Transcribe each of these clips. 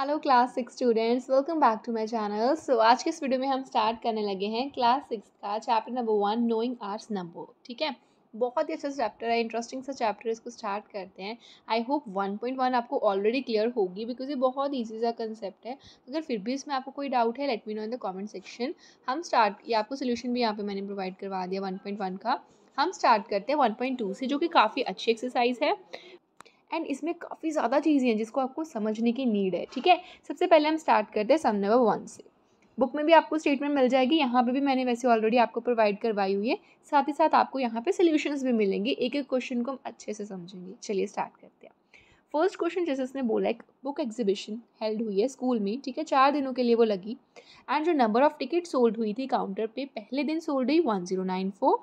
Hello class six students welcome back to my channel so आज के इस video में हम स्टार्ट करने लगे हैं क्लास सिक्स का chapter number one knowing arts number ठीक है बहुत ही अच्छा चैप्टर है इंटरेस्टिंग सा चैप्टर इसको स्टार्ट करते हैं आई होप 1.1 आपको ऑलरेडी क्लियर होगी बिकॉज ये बहुत ईजी सा कंसेप्ट है अगर फिर भी इसमें आपको कोई डाउट है let me know in the comment section हम स्टार्ट ये आपको सोल्यूशन भी यहाँ पे मैंने प्रोवाइड करवा दिया वन का हम स्टार्ट करते हैं 1.2 से जो कि काफ़ी अच्छी एक्सरसाइज है एंड इसमें काफ़ी ज़्यादा चीज़ें हैं जिसको आपको समझने की नीड है ठीक है सबसे पहले हम स्टार्ट करते हैं सम नंबर वन से बुक में भी आपको स्टेटमेंट मिल जाएगी यहाँ पे भी मैंने वैसे ऑलरेडी आपको प्रोवाइड करवाई हुई है साथ ही साथ आपको यहाँ पे सोल्यूशंस भी मिलेंगे एक एक क्वेश्चन को हम अच्छे से समझेंगे चलिए स्टार्ट करते हैं फर्स्ट क्वेश्चन जैसे उसने बोला एक बुक एग्जीबिशन हेल्ड हुई है स्कूल में ठीक है चार दिनों के लिए वो लगी एंड जो नंबर ऑफ टिकट सोल्ड हुई थी काउंटर पर पहले दिन सोल्ड हुई one zero nine four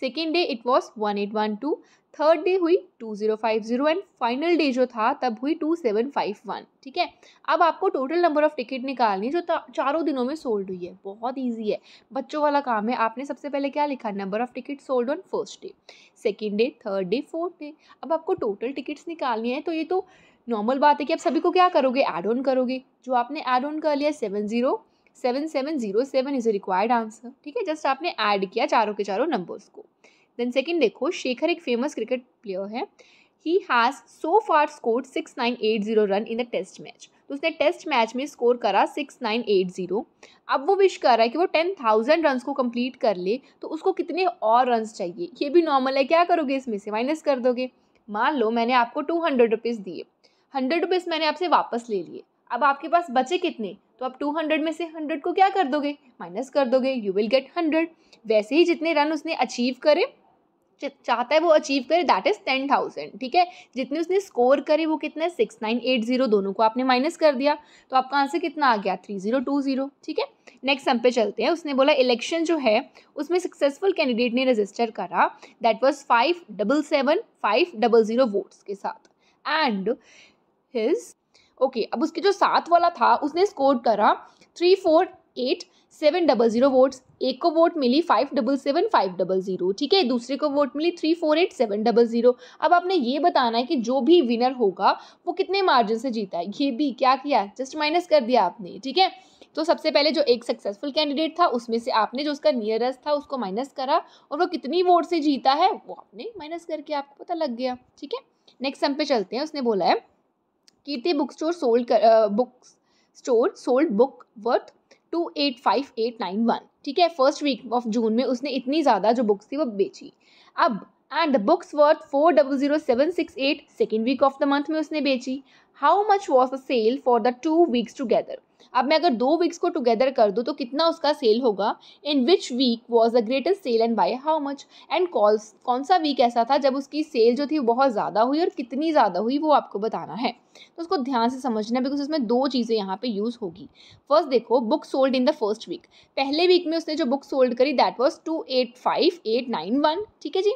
second day it was one eight one two third day हुई two zero five zero and final day जो था तब हुई टू सेवन फाइव वन ठीक है अब आपको टोटल नंबर ऑफ टिकट निकालनी जो चारों दिनों में सोल्ड हुई है बहुत ईजी है बच्चों वाला काम है आपने सबसे पहले क्या लिखा number of ticket sold on first day second day third day fourth day अब आपको टोटल टिकट्स निकालनी है तो ये तो नॉर्मल बात है कि आप सभी को क्या करोगे एड ऑन करोगे जो आपने एड ऑन कर लिया seven zero seven seven zero seven is a required answer ठीक है जस्ट आपने ऐड किया चारों के चारों नंबर्स को देन सेकेंड देखो शेखर एक फेमस क्रिकेट प्लेयर है he has so far scored six nine eight zero run in the test match तो उसने टेस्ट मैच में स्कोर करा सिक्स नाइन एट जीरो अब वो विश कर रहा है कि वो टेन थाउजेंड रन को कंप्लीट कर ले तो उसको कितने और रन चाहिए ये भी नॉर्मल है क्या करोगे इसमें से माइनस कर दोगे मान लो मैंने आपको टू हंड्रेड रुपीज़ दिए हंड्रेड रुपीज़ मैंने आपसे वापस ले लिए अब आपके पास बचे कितने तो आप टू हंड्रेड में से हंड्रेड को क्या कर दोगे माइनस कर दोगे यू विल गेट हंड्रेड वैसे ही जितने रन उसने अचीव करे चाहता है वो अचीव करे दैट इज़ टेन थाउजेंड ठीक है जितने उसने स्कोर करे वो कितना है सिक्स नाइन एट जीरो दोनों को आपने माइनस कर दिया तो आपका आंसर कितना आ गया थ्री जीरो टू जीरो ठीक है नेक्स्ट हम पे चलते हैं उसने बोला इलेक्शन जो है उसमें सक्सेसफुल कैंडिडेट ने रजिस्टर करा that was five double seven five double zero votes के साथ एंड हिज ओके अब उसके जो सात वाला था उसने स्कोर करा three four eight seven double zero votes एक को वोट मिली five double seven five double zero ठीक है दूसरे को वोट मिली three four eight seven double zero अब आपने ये बताना है कि जो भी विनर होगा वो कितने मार्जिन से जीता है ये भी क्या किया जस्ट माइनस कर दिया आपने ठीक है तो सबसे पहले जो एक सक्सेसफुल कैंडिडेट था उसमें से आपने जो उसका नियरेस्ट था उसको माइनस करा और वो कितनी वोट से जीता है वो आपने माइनस करके आपको पता लग गया ठीक है नेक्स्ट सम पे चलते हैं उसने बोला है Kirti book store sold book store sold book worth two eight five eight nine one ठीक है फर्स्ट वीक ऑफ जून में उसने इतनी ज़्यादा जो बुक्स थी वो बेची अब and the books worth four double zero seven six eight second week of the month में उसने बेची how much was the sale for the two weeks together अब मैं अगर दो वीक्स को टुगेदर कर दूँ तो कितना उसका सेल होगा in which week was the greatest sale and by how much and calls कौन सा वीक ऐसा था जब उसकी सेल जो थी बहुत ज़्यादा हुई और कितनी ज़्यादा हुई वो आपको बताना है तो उसको ध्यान से समझना बिकॉज इसमें दो चीज़ें यहाँ पे यूज़ होगी फर्स्ट देखो book sold in the first week पहले वीक में उसने जो बुक सोल्ड करी that was two eight five eight nine one ठीक है जी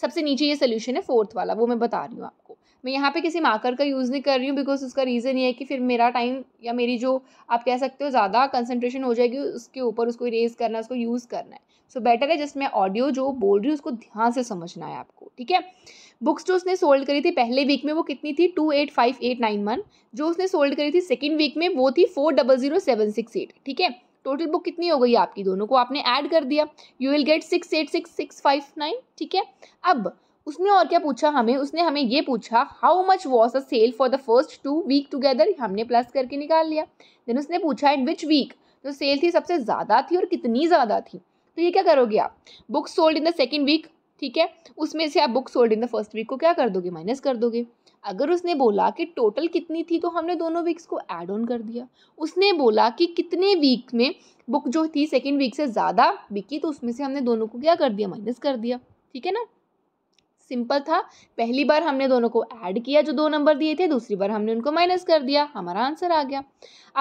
सबसे नीचे ये सोल्यूशन है फोर्थ वाला वो मैं बता रही हूँ आपको मैं यहाँ पे किसी मार्कर का यूज़ नहीं कर रही हूँ बिकॉज उसका रीज़न ये है कि फिर मेरा टाइम या मेरी जो आप कह सकते हो ज़्यादा कंसनट्रेशन हो जाएगी उसके ऊपर उसको इरेज करना उसको यूज़ करना है सो so, बेटर है जस्ट मैं ऑडियो जो बोल रही हूँ उसको ध्यान से समझना है आपको ठीक है बुक्स जो उसने सोल्ड करी थी पहले वीक में वो कितनी थी two eight five eight nine one जो उसने सोल्ड करी थी सेकेंड वीक में वो थी four double zero seven six eight ठीक है टोटल बुक कितनी हो गई आपकी दोनों को आपने ऐड कर दिया you will get six eight six six five nine ठीक है अब उसने और क्या पूछा हमें उसने हमें ये पूछा how much was the sale for the first two week together हमने प्लस करके निकाल लिया देन उसने पूछा इन विच वीक जो सेल थी सबसे ज़्यादा थी और कितनी ज़्यादा थी तो ये क्या करोगे आप book sold in the second week ठीक है उसमें से आप book sold in the first week को क्या कर दोगे माइनस कर दोगे अगर उसने बोला कि टोटल कितनी थी तो हमने दोनों वीक्स को ऐड ऑन कर दिया उसने बोला कि कितने वीक में बुक जो थी सेकेंड वीक से ज़्यादा बिकी तो उसमें से हमने दोनों को क्या कर दिया माइनस कर दिया ठीक है ना सिंपल था पहली बार हमने दोनों को ऐड किया जो दो नंबर दिए थे दूसरी बार हमने उनको माइनस कर दिया हमारा आंसर आ गया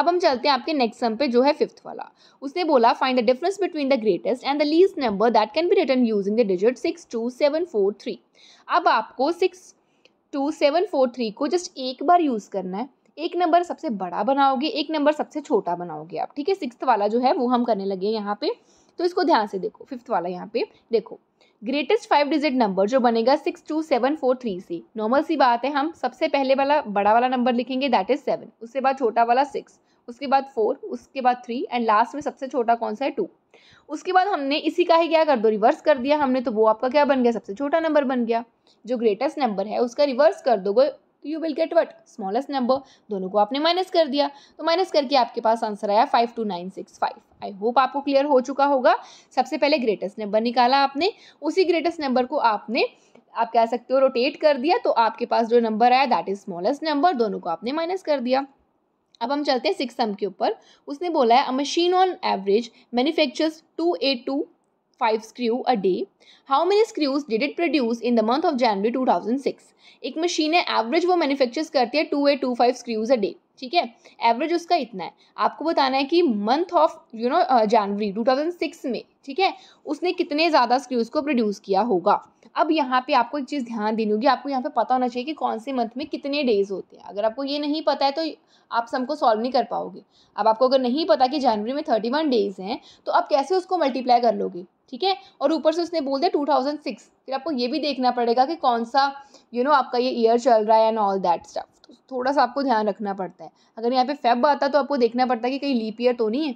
अब हम चलते हैं आपके नेक्स्ट सम पे जो है फिफ्थ वाला उसने बोला find the difference between the greatest and the least number that can be return using the digit six two seven four three अब आपको six two seven four three को जस्ट एक बार यूज़ करना है एक नंबर सबसे बड़ा बनाओगे एक नंबर सबसे छोटा बनाओगे आप ठीक है सिक्स वाला जो है वो हम करने लगे यहाँ पे तो इसको ध्यान से देखो फिफ्थ वाला यहाँ पे देखो ग्रेटेस्ट फाइव डिजिट नंबर जो बनेगा six two seven four three से नॉर्मल सी बात है हम सबसे पहले वाला बड़ा वाला नंबर लिखेंगे दैट इज सेवन उसके बाद छोटा वाला सिक्स उसके बाद फोर उसके बाद थ्री एंड लास्ट में सबसे छोटा कौन सा है टू उसके बाद हमने इसी का ही क्या कर दो रिवर्स कर दिया हमने तो वो आपका क्या बन गया सबसे छोटा नंबर बन गया जो ग्रेटेस्ट नंबर है उसका रिवर्स कर दोगे तो you will get what smallest number दोनों को आपने माइनस कर दिया तो माइनस करके आपके पास आंसर आया five two nine six five I hope आपको क्लियर हो चुका होगा सबसे पहले ग्रेटेस्ट नंबर निकाला आपने उसी ग्रेटेस्ट नंबर को आपने आप कह सकते हो रोटेट कर दिया तो आपके पास जो नंबर आया दैट इज स्मॉलेस्ट नंबर दोनों को आपने माइनस कर दिया अब हम चलते हैं सिक्स सम के ऊपर उसने बोला है a machine on average manufactures two eight two 5 screw a day. How many screws did it produce in the month of January six एक मशीन है एवरेज वो मैनुफेक्चर करती है two eight two five screws a day ठीक है average उसका इतना है आपको बताना है कि month of you know January two thousand six में ठीक है उसने कितने ज़्यादा स्क्रूज को प्रोड्यूस किया होगा अब यहाँ पे आपको एक चीज़ ध्यान देनी होगी आपको यहाँ पे पता होना चाहिए कि कौन से मंथ में कितने डेज होते हैं अगर आपको ये नहीं पता है तो आप सबको सॉल्व नहीं कर पाओगे अब आपको अगर नहीं पता कि जनवरी में थर्टी वन डेज हैं तो आप कैसे उसको मल्टीप्लाई कर लोगे ठीक है और ऊपर से उसने बोल दिया टू थाउजेंड सिक्स फिर आपको ये भी देखना पड़ेगा कि कौन सा यू you नो know, आपका ये ईयर चल रहा है एंड ऑल दैट स्टफ थोड़ा सा आपको ध्यान रखना पड़ता है अगर यहाँ पे फेब आता तो आपको देखना पड़ता है कि कहीं लीप ईयर तो नहीं है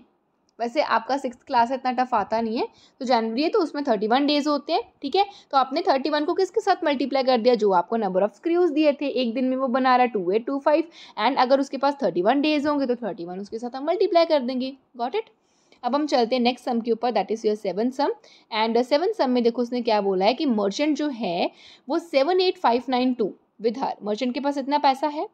वैसे आपका सिक्स क्लास इतना टफ आता नहीं है तो जनवरी है तो उसमें थर्टी वन डेज होते हैं ठीक है तो आपने थर्टी वन को किसके साथ मल्टीप्लाई कर दिया जो आपको नंबर ऑफ स्क्रूज दिए थे एक दिन में वो बना रहा है two eight two five and अगर उसके पास थर्टी वन डेज होंगे तो थर्टी वन उसके साथ हम मल्टीप्लाई कर देंगे गॉट इट अब हम चलते हैं नेक्स्ट सम के ऊपर that is your seven sum and seven sum में देखो उसने क्या बोला है कि मर्चेंट जो है वो seven eight five nine two हर मर्चेंट के पास इतना पैसा है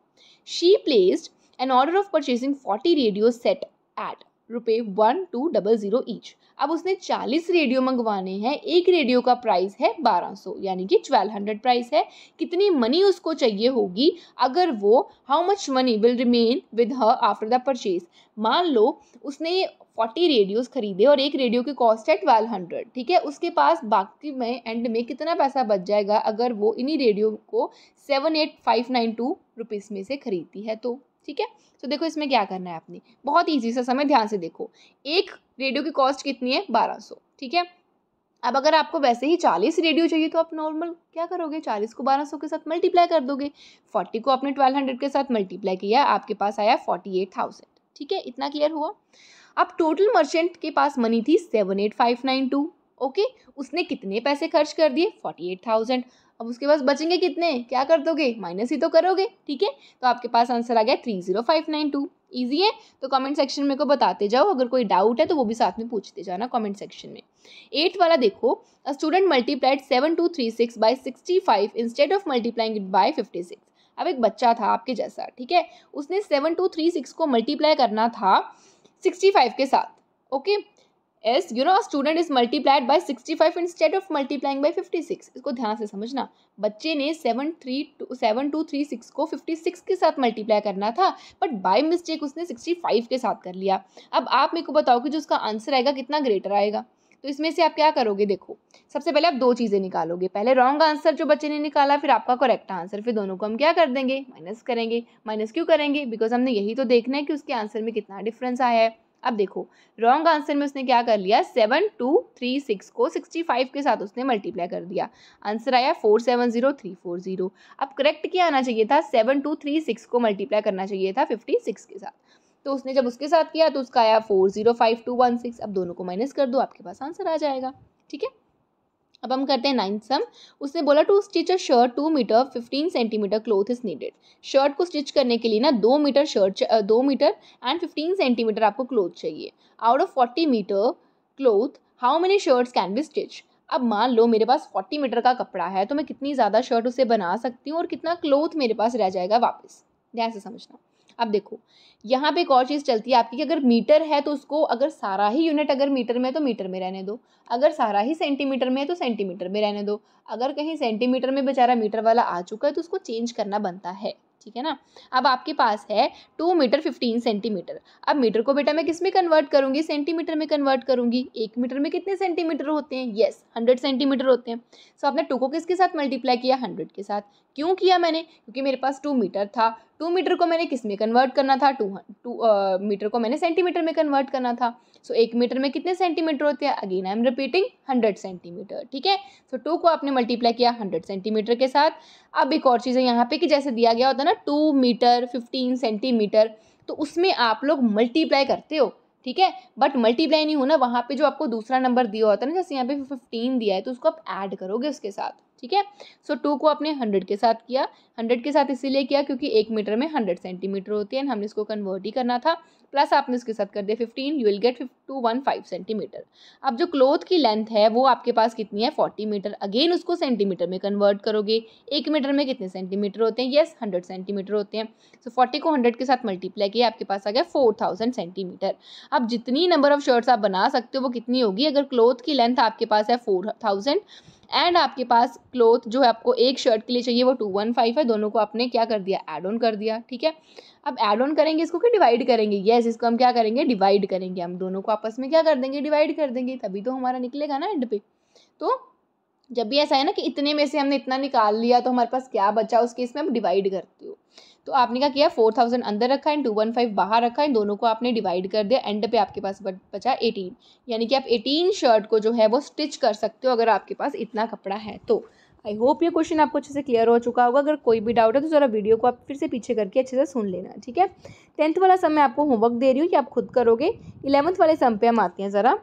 she placed an order of purchasing forty radio set at रुपये one two double zero each अब उसने चालीस रेडियो मंगवाने हैं एक रेडियो का प्राइस है बारह सौ यानी कि ट्वेल्व हंड्रेड प्राइस है कितनी मनी उसको चाहिए होगी अगर वो how much money will remain with her after the purchase मान लो उसने फोर्टी रेडियोज़ खरीदे और एक रेडियो की कॉस्ट है ट्वेल्व हंड्रेड ठीक है उसके पास बाकी में एंड में कितना पैसा बच जाएगा अगर वो इन्हीं रेडियो को seven eight five nine two rupees में से खरीदती है तो ठीक है तो देखो इसमें क्या करना है आपने बहुत ईजी सा समय ध्यान से देखो एक रेडियो की कॉस्ट कितनी है बारह सौ ठीक है अब अगर आपको वैसे ही चालीस रेडियो चाहिए तो आप नॉर्मल क्या करोगे चालीस को बारह सौ के साथ मल्टीप्लाई कर दोगे फोर्टी को आपने ट्वेल्व हंड्रेड के साथ मल्टीप्लाई किया आपके पास आया फोर्टी एट थाउजेंड ठीक है इतना क्लियर हुआ अब टोटल मर्चेंट के पास मनी थी seven eight five nine two okay उसने कितने पैसे खर्च कर दिए फोर्टी एट थाउजेंड अब उसके पास बचेंगे कितने क्या कर दोगे माइनस ही तो करोगे ठीक है तो आपके पास आंसर आ गया three zero five nine two easy है तो कमेंट सेक्शन में को बताते जाओ अगर कोई डाउट है तो वो भी साथ में पूछते जाना कमेंट सेक्शन में एट वाला देखो a student multiplied seven two three six by sixty five instead of multiplying it by fifty six अब एक बच्चा था आपके जैसा ठीक है उसने सेवन टू थ्री सिक्स को मल्टीप्लाई करना था सिक्सटी फाइव के साथ okay okay? You know you student is multiplied by sixty five 65 of multiplying by fifty six इसको ध्यान से समझना बच्चे ने seven three two seven two three six को फिफ्टी सिक्स के साथ मल्टीप्लाई करना था बट बाई मिस्टेक उसने सिक्सटी फाइव के साथ कर लिया अब आप मेरे को बताओ कि जो उसका आंसर आएगा कितना ग्रेटर आएगा तो इसमें से आप क्या करोगे देखो सबसे पहले आप दो चीज़ें निकालोगे पहले रॉन्ग आंसर जो बच्चे ने निकाला फिर आपका करेक्ट आंसर फिर दोनों को हम क्या कर देंगे माइनस करेंगे माइनस क्यों करेंगे बिकॉज हमने यही तो देखना है कि उसके आंसर में कितना डिफरेंस आया है अब देखो रॉन्ग आंसर में उसने क्या कर लिया सेवन टू थ्री सिक्स को सिक्सटी फाइव के साथ उसने मल्टीप्लाई कर दिया आंसर आया four seven zero three four zero अब करेक्ट क्या आना चाहिए था सेवन टू थ्री सिक्स को मल्टीप्लाई करना चाहिए था फिफ्टी सिक्स के साथ तो उसने जब उसके साथ किया तो उसका आया four zero five two one six अब दोनों को माइनस कर दो आपके पास आंसर आ जाएगा ठीक है अब हम करते हैं नाइन्थ सम उसने बोला to stitch a shirt two metre fifteen centimetre cloth is needed shirt को स्टिच करने के लिए ना दो मीटर शर्ट दो मीटर एंड फिफ्टीन सेंटीमीटर आपको क्लोथ चाहिए out of forty metre cloth how many shirts can be stitch अब मान लो मेरे पास फोर्टी मीटर का कपड़ा है तो मैं कितनी ज़्यादा शर्ट उसे बना सकती हूँ और कितना क्लोथ मेरे पास रह जाएगा वापस ध्यान से समझना अब देखो यहाँ पे एक और चीज़ चलती है आपकी कि अगर मीटर है तो उसको अगर सारा ही यूनिट अगर मीटर में है तो मीटर में रहने दो अगर सारा ही सेंटीमीटर में है तो सेंटीमीटर में रहने दो अगर कहीं सेंटीमीटर में बेचारा मीटर वाला आ चुका है तो उसको चेंज करना बनता है ठीक है ना अब आपके पास है टू मीटर फिफ्टीन सेंटीमीटर अब मीटर को बेटा मैं किस में कन्वर्ट करूंगी सेंटीमीटर में कन्वर्ट करूंगी एक मीटर में कितने सेंटीमीटर होते हैं यस हंड्रेड सेंटीमीटर होते हैं सो आपने टू को किसके साथ मल्टीप्लाई किया हंड्रेड के साथ क्यों किया मैंने क्योंकि मेरे पास टू मीटर था टू मीटर को मैंने किस में कन्वर्ट करना था टू टू मीटर को मैंने सेंटीमीटर में कन्वर्ट करना था सो so, एक मीटर में कितने सेंटीमीटर होते हैं again I am repeating hundred centimetre ठीक है सो टू को आपने मल्टीप्लाई किया हंड्रेड सेंटीमीटर के साथ अब एक और चीज़ है यहाँ पे कि जैसे दिया गया होता है ना टू मीटर फिफ्टीन सेंटीमीटर तो उसमें आप लोग मल्टीप्लाई करते हो ठीक है बट मल्टीप्लाई नहीं होना वहाँ पे जो आपको दूसरा नंबर दिया होता है ना जैसे यहाँ पे फिफ्टीन दिया है तो उसको आप ऐड करोगे उसके साथ ठीक है सो टू को आपने हंड्रेड के साथ किया हंड्रेड के साथ इसीलिए किया क्योंकि एक मीटर में हंड्रेड सेंटीमीटर होती है हमने इसको कन्वर्ट ही करना था प्लस आपने उसके साथ कर दिया fifteen you will get two one five centimetre अब जो क्लोथ की लेंथ है वो आपके पास कितनी है फोर्टी मीटर अगेन उसको सेंटीमीटर में कन्वर्ट करोगे एक मीटर में कितने सेंटीमीटर होते हैं येस हंड्रेड सेंटीमीटर होते हैं सो so, फोर्टी को हंड्रेड के साथ मल्टीप्लाई किया आपके पास आ गया फोर थाउजेंड सेंटीमीटर अब जितनी नंबर ऑफ शर्ट्स आप बना सकते हो वो कितनी होगी अगर क्लोथ की लेंथ आपके पास है फोर थाउजेंड एंड आपके पास क्लोथ जो है आपको एक शर्ट के लिए चाहिए वो टू वन फाइव है दोनों को आपने क्या कर दिया एड ऑन कर दिया ठीक है अब ऐड ऑन करेंगे इसको कि डिवाइड करेंगे येस इसको हम क्या करेंगे डिवाइड करेंगे हम दोनों को आपस में क्या कर देंगे डिवाइड कर देंगे तभी तो हमारा निकलेगा ना एंड पे तो जब भी ऐसा है ना कि इतने में से हमने इतना निकाल लिया तो हमारे पास क्या बचा उस केस में हम डिवाइड करते हो तो आपने क्या किया फोर थाउजेंड अंदर रखा है टू वन फाइव बाहर रखा है दोनों को आपने डिवाइड कर दिया एंड पे आपके पास बचा एटीन यानी कि आप एटीन शर्ट को जो है वो स्टिच कर सकते हो अगर आपके पास इतना कपड़ा है तो आई होप ये क्वेश्चन आपको अच्छे से क्लियर हो चुका होगा अगर कोई भी डाउट है तो ज़रा वीडियो को आप फिर से पीछे करके अच्छे से सुन लेना ठीक है टेंथ वाला सम मैं आपको होमवर्क दे रही हूँ कि आप खुद करोगे इलेवंथ वाले सम पे हम आते हैं ज़रा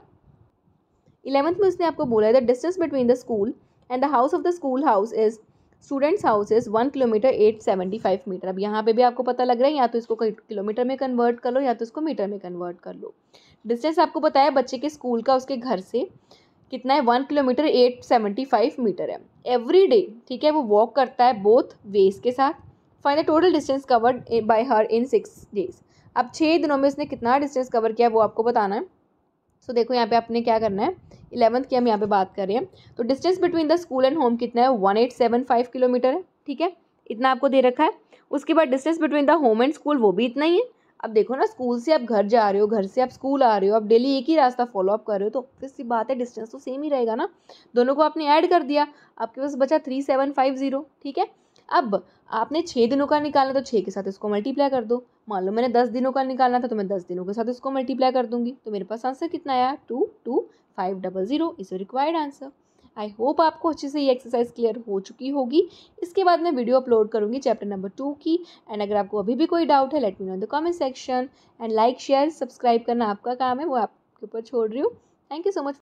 इलेवंथ में उसने आपको बोला है the distance between the school and the house of the school house is students house is one kilometre eight seventy five metre अब यहाँ पे भी आपको पता लग रहा है या तो इसको किलोमीटर में कन्वर्ट कर लो या तो इसको मीटर में कन्वर्ट कर लो डिस्टेंस आपको पता है बच्चे के स्कूल का उसके घर से कितना है one kilometre eight seventy five metre है एवरी डे ठीक है वो वॉक करता है बोथ वेज के साथ find the total distance covered by her in six days अब छः दिनों में इसने कितना डिस्टेंस कवर किया वो आपको बताना है सो so, देखो यहाँ पे आपने क्या करना है इलेवंथ की हम यहाँ पे बात कर रहे हैं तो distance between the school and home कितना है one eight seven five kilometre है ठीक है इतना आपको दे रखा है उसके बाद distance between the home and school वो भी इतना ही है अब देखो ना स्कूल से आप घर जा रहे हो घर से आप स्कूल आ रहे हो आप डेली एक ही रास्ता फॉलो अप कर रहे हो तो फिर सी बात है डिस्टेंस तो सेम ही रहेगा ना दोनों को आपने ऐड कर दिया आपके पास बचा थ्री सेवन फाइव ज़ीरो ठीक है अब आपने छः दिनों का निकाला तो छः के साथ इसको मल्टीप्लाई कर दो मान लो मैंने दस दिनों का निकालना था तो मैं दस दिनों के साथ इसको मल्टीप्लाई कर दूंगी तो मेरे पास आंसर कितना आया two two five double zero is required answer I hope आपको अच्छे से ये एक्सरसाइज क्लियर हो चुकी होगी इसके बाद मैं वीडियो अपलोड करूँगी चैप्टर नंबर टू की एंड अगर आपको अभी भी कोई डाउट है let me know in the comment section and like share subscribe करना आपका काम है वो आपके ऊपर छोड़ रही हूँ थैंक यू सो मच